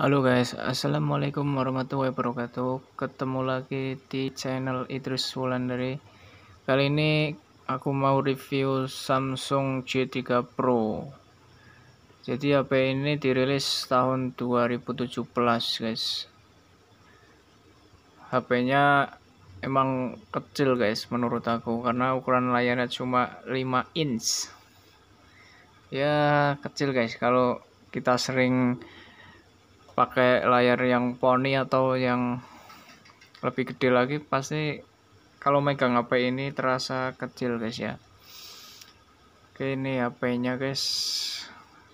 Halo guys, Assalamualaikum warahmatullahi wabarakatuh Ketemu lagi di channel Idris Wulandari Kali ini aku mau review Samsung J3 Pro Jadi HP ini dirilis tahun 2017 guys HP-nya emang kecil guys menurut aku Karena ukuran layarnya cuma 5 inch Ya kecil guys, kalau kita sering pakai layar yang poni atau yang lebih gede lagi pasti kalau megang HP ini terasa kecil guys ya oke ini HP-nya guys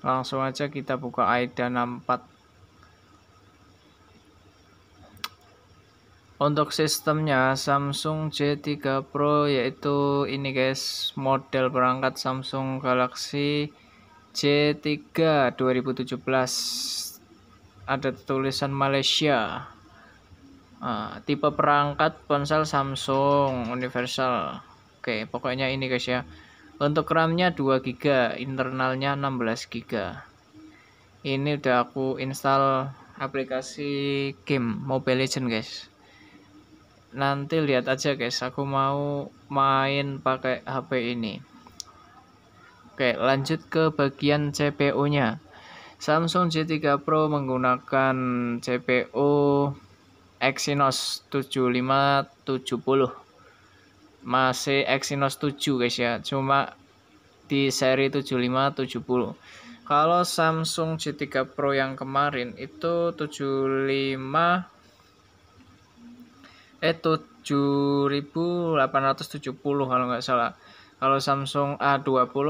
langsung aja kita buka AIDA 64 untuk sistemnya Samsung J3 Pro yaitu ini guys model perangkat Samsung Galaxy J3 2017 ada tulisan Malaysia nah, tipe perangkat ponsel Samsung universal oke pokoknya ini guys ya untuk RAM-nya 2 GB internalnya 16 GB ini udah aku install aplikasi game Mobile Legends guys nanti lihat aja guys aku mau main pakai HP ini oke lanjut ke bagian CPU nya Samsung J3 Pro menggunakan CPU Exynos 7570 masih Exynos 7 guys ya cuma di seri 7570 kalau Samsung J3 Pro yang kemarin itu 75 eh 7870 kalau nggak salah kalau Samsung A20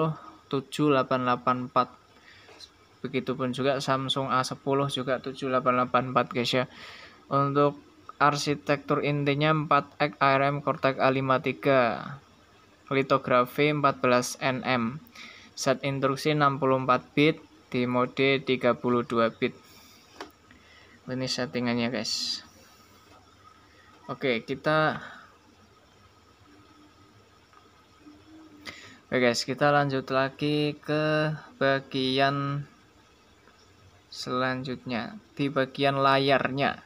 7884 Begitupun juga Samsung A10 juga 7884 guys ya. Untuk arsitektur intinya 4X ARM Cortex A53. Litografi 14nm. Set instruksi 64 bit di mode 32 bit. Ini settingannya guys. Oke, kita Oke guys, kita lanjut lagi ke bagian selanjutnya di bagian layarnya.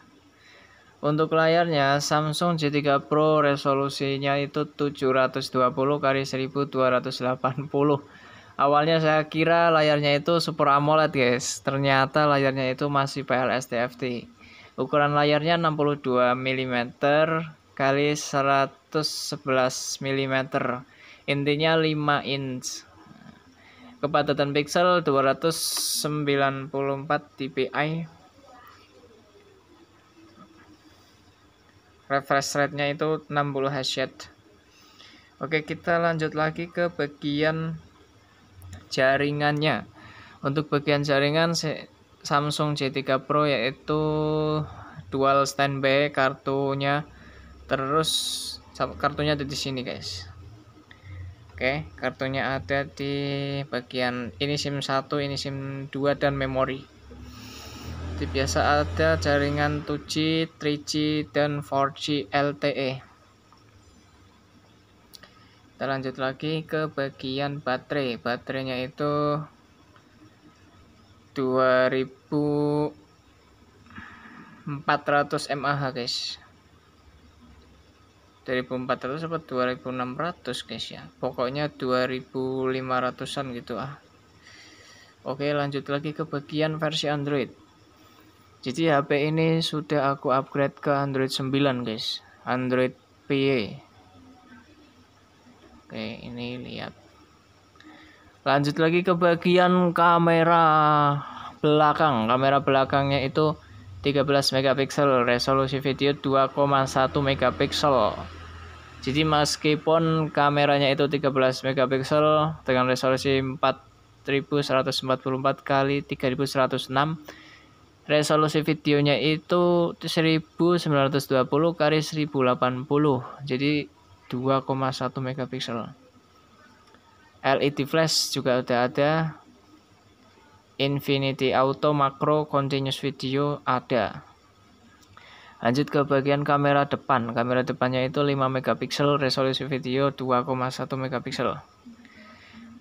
Untuk layarnya Samsung J3 Pro resolusinya itu 720 x 1280. Awalnya saya kira layarnya itu Super AMOLED guys, ternyata layarnya itu masih PLS TFT. Ukuran layarnya 62 mm kali 111 mm. Intinya 5 inch kepadatan pixel 294 dpi refresh rate-nya itu 60 hz Oke kita lanjut lagi ke bagian jaringannya untuk bagian jaringan Samsung J3 Pro yaitu dual standby kartunya terus kartunya ada di sini guys Oke, kartunya ada di bagian ini SIM 1, ini SIM 2 dan memori. Di biasa ada jaringan 2G, 3G dan 4G LTE. Kita lanjut lagi ke bagian baterai. Baterainya itu 2400 mAh, guys. 2400 atau 2600 guys ya pokoknya 2500an gitu ah oke lanjut lagi ke bagian versi Android jadi HP ini sudah aku upgrade ke Android 9 guys Android PA oke ini lihat lanjut lagi ke bagian kamera belakang kamera belakangnya itu 13 megapiksel resolusi video 2,1 megapiksel jadi meskipun kameranya itu 13 megapiksel dengan resolusi 4144 kali 3106 resolusi videonya itu 1920 kali 1080 jadi 2,1 megapiksel LED flash juga udah ada Infinity Auto Macro Continuous Video ada Lanjut ke bagian kamera depan. Kamera depannya itu 5 megapiksel, resolusi video 2,1 megapiksel.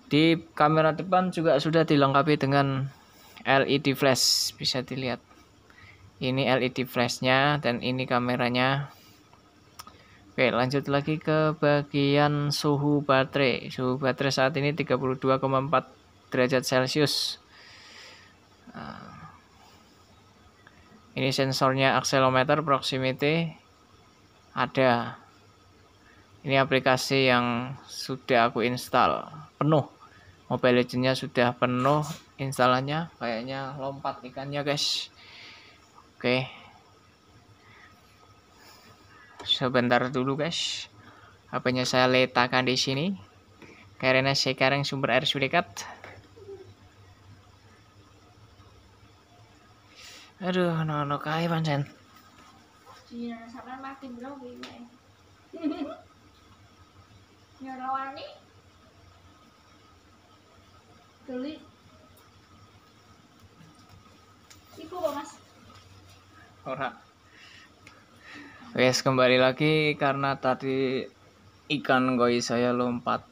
Di kamera depan juga sudah dilengkapi dengan LED flash, bisa dilihat. Ini LED flashnya dan ini kameranya. Oke, lanjut lagi ke bagian suhu baterai. Suhu baterai saat ini 32,4 derajat Celcius. Ah ini sensornya accelerometer proximity ada ini aplikasi yang sudah aku install penuh Mobile Legendsnya sudah penuh instalannya kayaknya lompat ikannya guys oke sebentar dulu guys HPnya saya letakkan di sini karena sekarang sumber air sudah dekat aduh nono ono kae pancen Cina sampean makin bro piye nyora nih. geli iku kok mas ora Wes kembali lagi karena tadi ikan goi saya lompat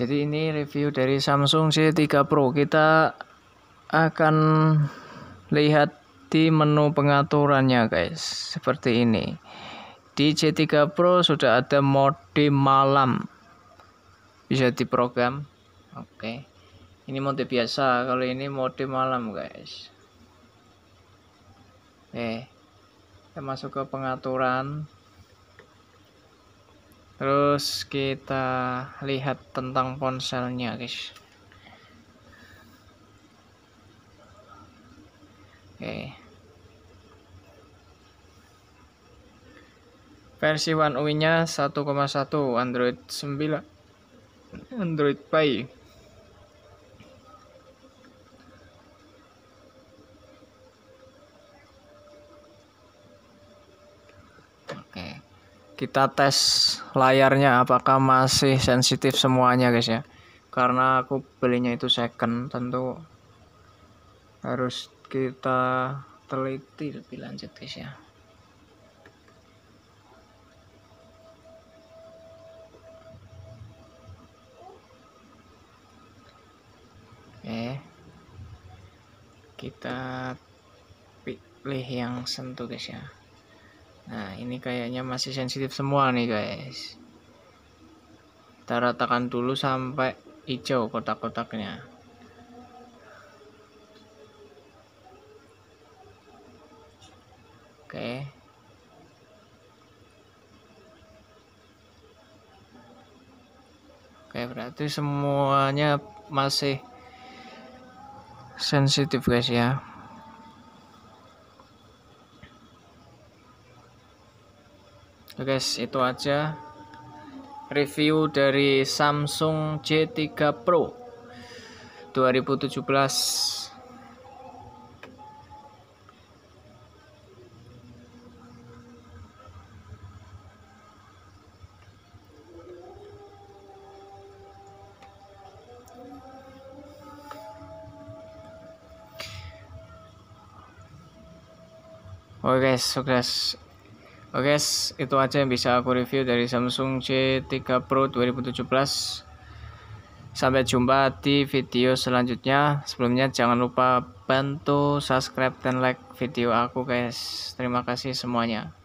Jadi ini review dari Samsung C3 Pro. Kita akan lihat di menu pengaturannya guys. Seperti ini. Di C3 Pro sudah ada mode malam. Bisa diprogram. Oke. Ini mode biasa, kalau ini mode malam guys. Oke. Kita masuk ke pengaturan terus kita lihat tentang ponselnya guys oke okay. versi One UI nya 1,1 Android 9 Android Pie kita tes layarnya apakah masih sensitif semuanya guys ya karena aku belinya itu second tentu harus kita teliti lebih lanjut guys ya Oke kita pilih yang sentuh guys ya Nah, ini kayaknya masih sensitif semua nih, guys. Kita ratakan dulu sampai hijau kotak-kotaknya. Oke. Oke, berarti semuanya masih sensitif, guys ya. Oke guys, itu aja review dari Samsung J3 Pro 2017. Oke okay guys, so guys Oke guys, itu aja yang bisa aku review dari Samsung C3 Pro 2017. Sampai jumpa di video selanjutnya. Sebelumnya jangan lupa bantu subscribe dan like video aku guys. Terima kasih semuanya.